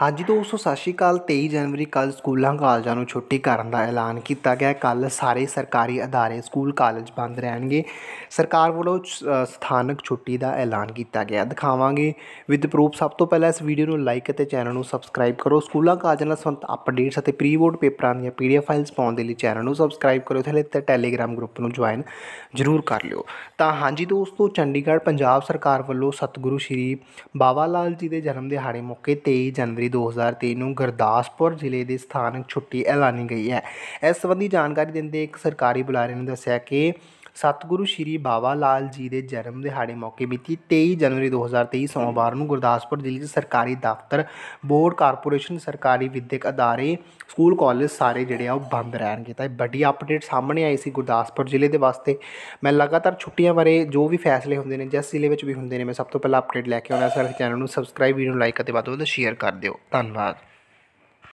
ਹਾਂਜੀ ਦੋਸਤੋ ਸਤਿ ਸ਼੍ਰੀ ਅਕਾਲ 23 ਜਨਵਰੀ ਕੱਲ ਸਕੂਲਾਂ ਕਾਲਜਾਂ ਨੂੰ ਛੁੱਟੀ ਕਰਨ ਦਾ ਐਲਾਨ ਕੀਤਾ ਗਿਆ ਕੱਲ ਸਾਰੇ ਸਰਕਾਰੀ ਅਦਾਰੇ ਸਕੂਲ ਕਾਲਜ ਬੰਦ ਰਹਿਣਗੇ ਸਰਕਾਰ ਵੱਲੋਂ ਸਥਾਨਕ ਛੁੱਟੀ ਦਾ ਐਲਾਨ ਕੀਤਾ ਗਿਆ ਦਿਖਾਵਾਂਗੇ ਵਿਦ ਪ੍ਰੂਫ ਸਭ ਤੋਂ ਪਹਿਲਾਂ ਇਸ ਵੀਡੀਓ ਨੂੰ ਲਾਈਕ ਅਤੇ ਚੈਨਲ ਨੂੰ ਸਬਸਕ੍ਰਾਈਬ ਕਰੋ ਸਕੂਲਾਂ ਕਾਲਜਾਂ ਨਾਲ ਸੰਬੰਧ ਅਪਡੇਟਸ ਅਤੇ ਪ੍ਰੀ ਬੋਰਡ ਪੇਪਰਾਂ ਦੀਆਂ ਪੀਡੀਐਫ ਫਾਈਲਸ ਪਾਉਣ ਦੇ ਲਈ ਚੈਨਲ ਨੂੰ ਸਬਸਕ੍ਰਾਈਬ ਕਰੋ ਥਲੇ ਤੇ ਟੈਲੀਗ੍ਰਾਮ ਗਰੁੱਪ ਨੂੰ ਜੁਆਇਨ ਜ਼ਰੂਰ ਕਰ ਲਿਓ ਤਾਂ ਹਾਂਜੀ ਦੋਸਤੋ ਚੰਡੀਗੜ੍ਹ ਪੰਜਾਬ ਸਰਕਾਰ ਵੱਲੋਂ ਸਤਿਗੁਰੂ ਸ਼੍ਰੀ ਬਾਵਾ ਲਾਲ ਜੀ ਦੇ ਜਨਮ ਦਿਹਾੜੇ ਮੌਕੇ 23 ਜਨਵਰੀ ਜਨਵਰੀ 2023 ਨੂੰ ਗੁਰਦਾਸਪੁਰ ਜ਼ਿਲ੍ਹੇ ਦੇ ਸਥਾਨਕ ਛੁੱਟੀ ਐਲਾਨੀ ਗਈ ਹੈ ਇਸ ਸੰਬੰਧੀ ਜਾਣਕਾਰੀ ਦਿੰਦੇ ਇੱਕ ਸਰਕਾਰੀ ਬੁਲਾਰੇ ਨੇ ਦੱਸਿਆ ਕਿ ਸਤਿਗੁਰੂ ਸ਼੍ਰੀ ਬਾਵਾ ਲਾਲ ਜੀ ਦੇ ਜਨਮ ਦਿਹਾੜੇ ਮੌਕੇ ਮਿਤੀ 23 ਜਨਵਰੀ 2023 ਸੋਮਵਾਰ ਨੂੰ ਗੁਰਦਾਸਪੁਰ ਜ਼ਿਲ੍ਹੇ ਦੇ ਸਰਕਾਰੀ ਦਫ਼ਤਰ ਬੋਰਡ ਕਾਰਪੋਰੇਸ਼ਨ ਸਰਕਾਰੀ ਵਿਦਿਅਕ ਅਦਾਰੇ ਸਕੂਲ ਕਾਲਜ ਸਾਰੇ ਜਿਹੜੇ ਆ ਉਹ ਬੰਦ ਰਹਿਣਗੇ ਤਾਂ ਇਹ ਵੱਡੀ ਅਪਡੇਟ ਸਾਹਮਣੇ ਆਈ ਸੀ ਗੁਰਦਾਸਪੁਰ ਜ਼ਿਲ੍ਹੇ ਦੇ ਵਾਸਤੇ ਮੈਂ ਲਗਾਤਾਰ ਛੁੱਟੀਆਂ ਬਾਰੇ ਜੋ ਵੀ ਫੈਸਲੇ ਹੁੰਦੇ ਨੇ ਜਿਸ ਜ਼ਿਲ੍ਹੇ ਵਿੱਚ ਵੀ ਹੁੰਦੇ ਨੇ ਮੈਂ ਸਭ ਤੋਂ ਪਹਿਲਾਂ ਅਪਡੇਟ ਲੈ ਕੇ ਆਉਣਾ ਸਰ ਚੈਨਲ ਨੂੰ ਸਬਸਕ੍ਰਾਈਬ ਵੀਡੀਓ ਨੂੰ ਲਾਈਕ ਅਤੇ ਵੱਧ ਤੋਂ ਵੱਧ ਸ਼ੇਅਰ ਕਰ ਦਿਓ ਧੰਨਵਾਦ